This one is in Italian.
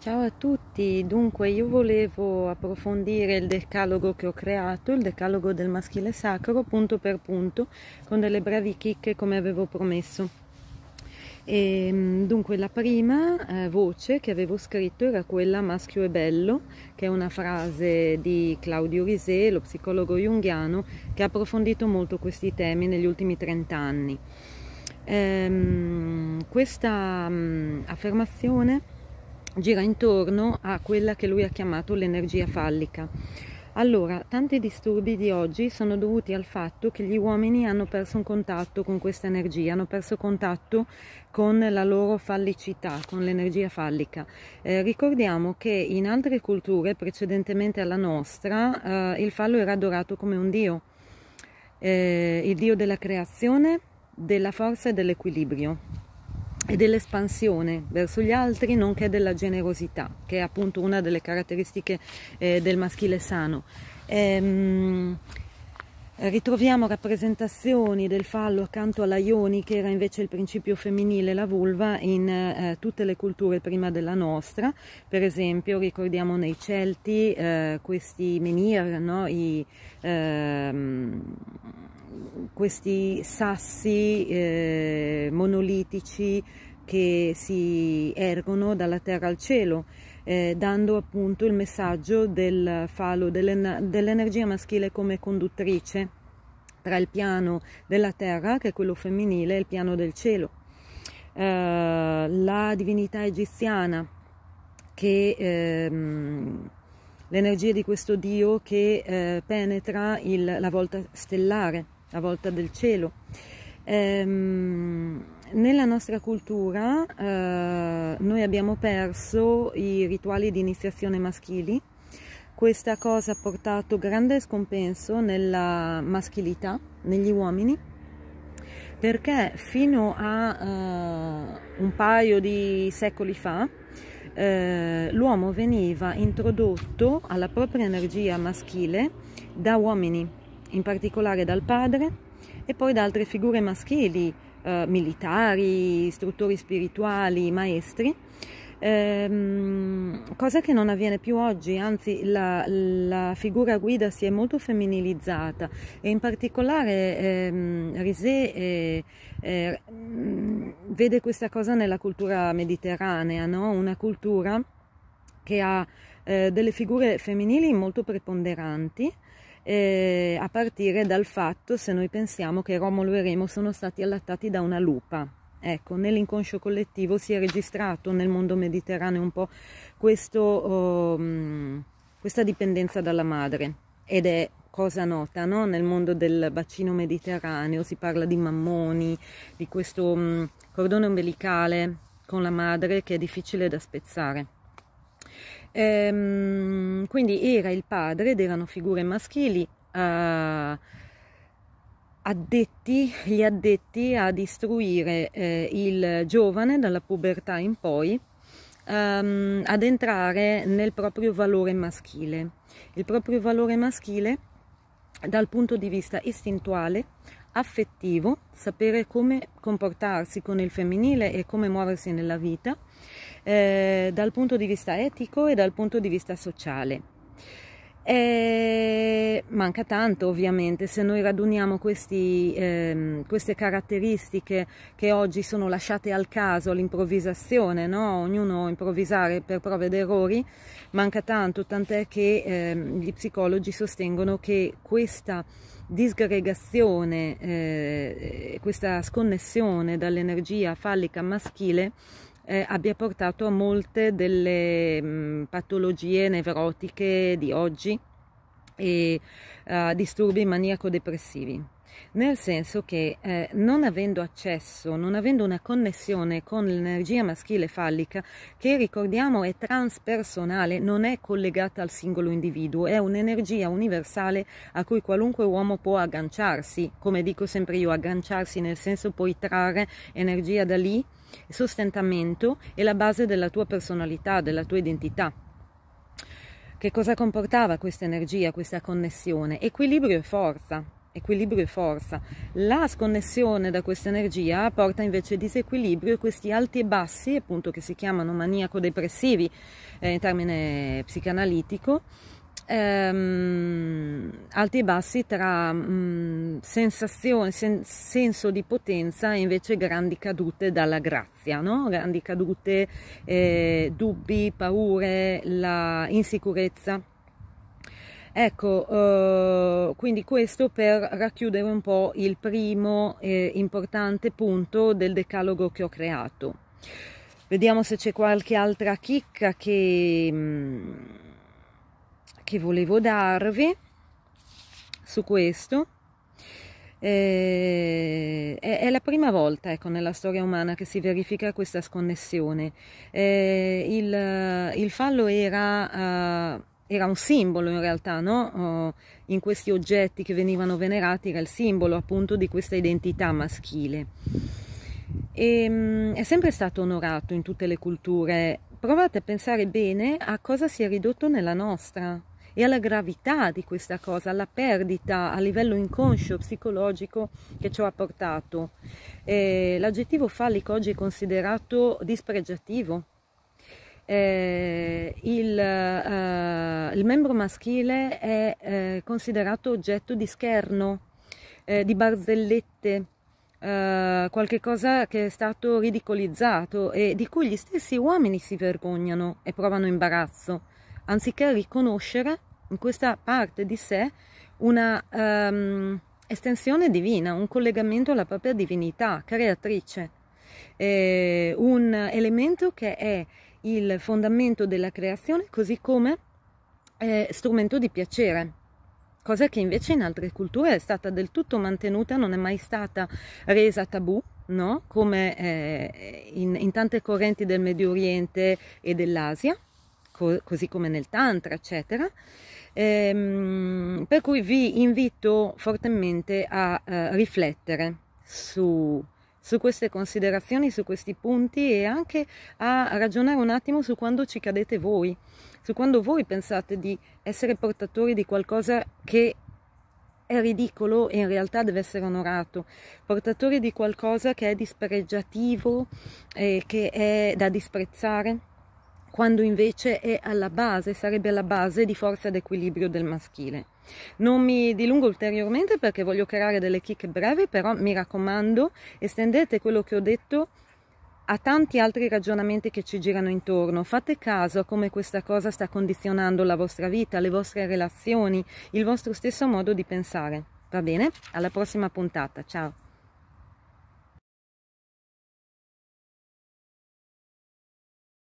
Ciao a tutti, dunque io volevo approfondire il decalogo che ho creato, il decalogo del maschile sacro, punto per punto, con delle brevi chicche come avevo promesso. E, ehm, dunque la prima eh, voce che avevo scritto era quella maschio è bello, che è una frase di Claudio Risè, lo psicologo junghiano, che ha approfondito molto questi temi negli ultimi 30 anni. Ehm, questa mh, mm, affermazione gira intorno a quella che lui ha chiamato l'energia fallica. Allora, tanti disturbi di oggi sono dovuti al fatto che gli uomini hanno perso un contatto con questa energia, hanno perso contatto con la loro fallicità, con l'energia fallica. Eh, ricordiamo che in altre culture precedentemente alla nostra eh, il fallo era adorato come un dio, eh, il dio della creazione, della forza e dell'equilibrio e dell'espansione verso gli altri, nonché della generosità, che è appunto una delle caratteristiche eh, del maschile sano. Ehm, ritroviamo rappresentazioni del fallo accanto alla Ioni, che era invece il principio femminile, la vulva, in eh, tutte le culture prima della nostra. Per esempio, ricordiamo nei Celti eh, questi menhir, no? I, ehm, questi sassi eh, monolitici che si ergono dalla terra al cielo, eh, dando appunto il messaggio del falo dell'energia dell maschile come conduttrice tra il piano della terra, che è quello femminile, e il piano del cielo. Eh, la divinità egiziana, che ehm, l'energia di questo dio che eh, penetra il, la volta stellare la volta del cielo. Ehm, nella nostra cultura eh, noi abbiamo perso i rituali di iniziazione maschili, questa cosa ha portato grande scompenso nella maschilità, negli uomini, perché fino a eh, un paio di secoli fa eh, l'uomo veniva introdotto alla propria energia maschile da uomini in particolare dal padre, e poi da altre figure maschili, eh, militari, istruttori spirituali, maestri, ehm, cosa che non avviene più oggi, anzi la, la, figura guida si è molto femminilizzata e in particolare ehm, Rizé eh, eh, vede questa cosa nella cultura mediterranea, no? una cultura che ha eh, delle figure femminili molto preponderanti eh, a partire dal fatto se noi pensiamo che Romolo e Remo sono stati allattati da una lupa. Ecco, nell'inconscio collettivo si è registrato nel mondo mediterraneo un po' questo, oh, mm, questa dipendenza dalla madre ed è cosa nota no? nel mondo del bacino mediterraneo, si parla di mammoni, di questo um, cordone ombelicale con la madre che è difficile da spezzare. Ehm, quindi era il padre ed erano figure maschili eh, addetti, gli addetti ad istruire eh, il giovane dalla pubertà in poi ehm, ad entrare nel proprio valore maschile. Il proprio valore maschile dal punto di vista istintuale, affettivo, sapere come comportarsi con il femminile e come muoversi nella vita, eh, dal punto di vista etico e dal punto di vista sociale. E manca tanto ovviamente se noi raduniamo questi, ehm, queste caratteristiche che oggi sono lasciate al caso, all'improvvisazione, no? ognuno improvvisare per prove ed errori, manca tanto, tant'è che ehm, gli psicologi sostengono che questa disgregazione, eh, eh, questa sconnessione dall'energia fallica maschile eh, abbia portato a molte delle mh, mm, patologie nevrotiche di oggi e uh, disturbi maniaco-depressivi nel senso che eh, non avendo accesso, non avendo una connessione con l'energia maschile fallica, che ricordiamo è transpersonale, non è collegata al singolo individuo, è un'energia universale a cui qualunque uomo può agganciarsi, come dico sempre io, agganciarsi nel senso puoi trarre energia da lì, sostentamento e la base della tua personalità, della tua identità. Che cosa comportava questa energia, questa connessione? Equilibrio e forza, equilibrio e forza. La sconnessione da questa energia porta invece disequilibrio e questi alti e bassi, appunto che si chiamano maniaco-depressivi eh, in termine psicanalitico, ehm, alti e bassi tra mh, mm, sensazione, sen, senso di potenza e invece grandi cadute dalla grazia, no? grandi cadute, eh, dubbi, paure, la insicurezza. Ecco, eh, quindi questo per racchiudere un po' il primo eh, importante punto del decalogo che ho creato. Vediamo se c'è qualche altra chicca che, mm, che volevo darvi su questo. Eh, è, è, la prima volta ecco, nella storia umana che si verifica questa sconnessione. Eh, il, il, fallo era... Uh, era un simbolo in realtà, no? Eh, in questi oggetti che venivano venerati era il simbolo appunto di questa identità maschile. E, ehm, è sempre stato onorato in tutte le culture. Provate a pensare bene a cosa si è ridotto nella nostra e alla gravità di questa cosa, alla perdita a livello inconscio, psicologico che ciò ha portato. Eh, l'aggettivo fallico oggi è considerato dispregiativo eh, il, eh, il, membro maschile è eh, considerato oggetto di scherno, eh, di barzellette, eh, qualche cosa che è stato ridicolizzato e di cui gli stessi uomini si vergognano e provano imbarazzo, anziché riconoscere in questa parte di sé una um, estensione divina, un collegamento alla propria divinità creatrice, eh, un elemento che è il fondamento della creazione così come eh, strumento di piacere cosa che invece in altre culture è stata del tutto mantenuta, non è mai stata resa tabù, no? come eh, in, in, tante correnti del Medio Oriente e dell'Asia, co- così come nel Tantra, eccetera. Ehm, per cui vi invito fortemente a eh, riflettere su su queste considerazioni, su questi punti e anche a ragionare un attimo su quando ci cadete voi, su quando voi pensate di essere portatori di qualcosa che è ridicolo e in realtà deve essere onorato, portatori di qualcosa che è dispregiativo, eh, che è da disprezzare quando invece è alla base, sarebbe alla base di forza ed equilibrio del maschile. Non mi dilungo ulteriormente perché voglio creare delle chicche brevi, però mi raccomando, estendete quello che ho detto a tanti altri ragionamenti che ci girano intorno. Fate caso a come questa cosa sta condizionando la vostra vita, le vostre relazioni, il vostro stesso modo di pensare. Va bene? Alla prossima puntata. Ciao!